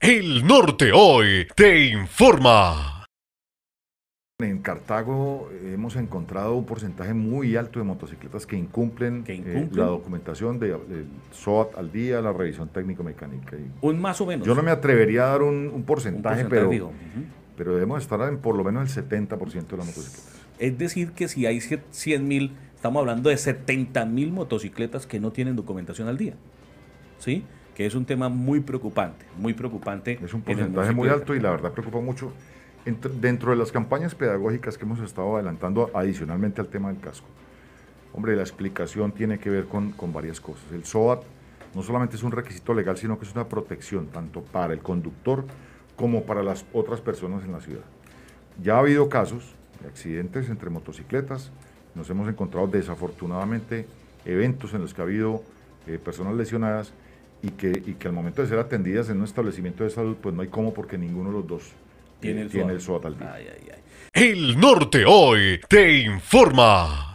El Norte Hoy te informa. En Cartago eh, hemos encontrado un porcentaje muy alto de motocicletas que incumplen, eh, la documentación de, SOAT al día, la revisión técnico-mecánica. Un más o menos. Yo no me atrevería a dar un, porcentaje, pero, debemos estar en por lo menos el 70% de las motocicletas. Es decir, que si hay 100 mil, estamos hablando de 70 mil motocicletas que no tienen documentación al día. ¿Sí? es un tema muy preocupante, muy preocupante. Es un porcentaje muy alto y la verdad preocupa mucho. dentro de las campañas pedagógicas que hemos estado adelantando adicionalmente al tema del casco, hombre, la explicación tiene que ver con, con varias cosas. El SOAT no solamente es un requisito legal, sino que es una protección tanto para el conductor como para las otras personas en la ciudad. Ya ha habido casos de accidentes entre motocicletas, nos hemos encontrado desafortunadamente eventos en los que ha habido eh, personas lesionadas y que, al momento de ser atendidas en un establecimiento de salud, pues no hay cómo porque ninguno de los dos tiene eh, el, tiene al día. El norte hoy te informa.